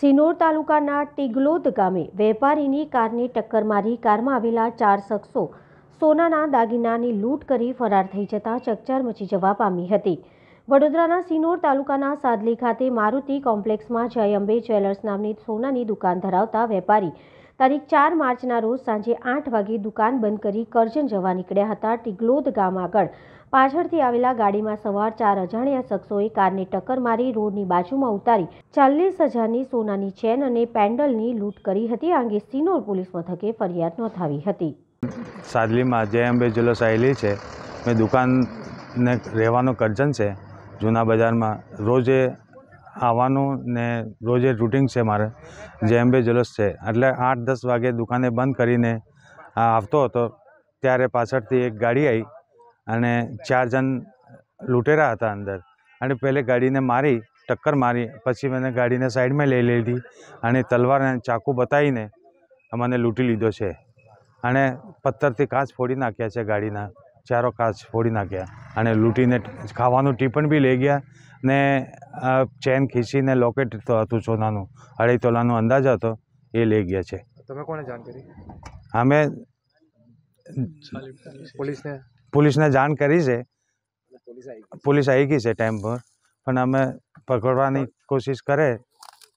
સિનોર તાલુકાના ટિગલોદ ગામે વેપારીની કારની ટક્કર મારી કારમાં આવેલા ચાર શખ્સો સોનાના દાગીનાની લૂંટ કરી ફરાર થઈ જતાં ચકચાર મચી જવા પામી હતી વડોદરાના સિનોર તાલુકાના સાદલી ખાતે મારુતિ કોમ્પ્લેક્સમાં જય અંબે જ્વેલર્સ નામની સોનાની દુકાન ધરાવતા વેપારી તારીખ ચાર માર્ચના રોજ સાંજે આઠ વાગે દુકાન બંધ કરી કરજણ જવા નીકળ્યા હતા ટિગલોદ ગામ આગળ પાછળથી આવેલા ગાડીમાં સવાર ચાર અજાણ્યા શખ્સોએ કારને ટક્કર મારી રોડની બાજુમાં ઉતારી ચાલીસ હજારની સોનાની ચેન અને પેન્ડલની લૂંટ કરી હતી આ અંગે સિનોર પોલીસ મથકે ફરિયાદ નોંધાવી હતી સાદલીમાં જય અંબે જુલો સાહેલી છે મેં દુકાનને રહેવાનો કરજણ છે જૂના બજારમાં રોજે આવવાનું ને રોજે રૂટિન છે મારે જેમ બે જલસ છે એટલે આઠ દસ વાગે દુકાને બંધ કરીને આવતો હતો ત્યારે પાછળથી એક ગાડી આવી અને ચાર જણ લૂંટેરા હતા અંદર અને પહેલે ગાડીને મારી ટક્કર મારી પછી મને ગાડીને સાઈડમાં લઈ લીધી અને તલવારને ચાકુ બતાવીને મને લૂંટી લીધો છે અને પથ્થરથી કાચ ફોડી નાખ્યા છે ગાડીના ચારો કાચ ફોડી નાખ્યા અને લૂંટીને ખાવાનું ટીપણ બી લઈ ગયા ને ચેન ખીચીને લોકેટ તો હતું સોનાનું અઢી તોલાનો અંદાજ હતો એ લઈ ગયા છે તમે કોને જાણ કરી અમે પોલીસને પોલીસને જાણ કરી છે પોલીસ આવી ગઈ છે ટાઈમ પર પણ અમે પકડવાની કોશિશ કરે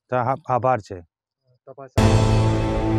તો આભાર છે તપાસ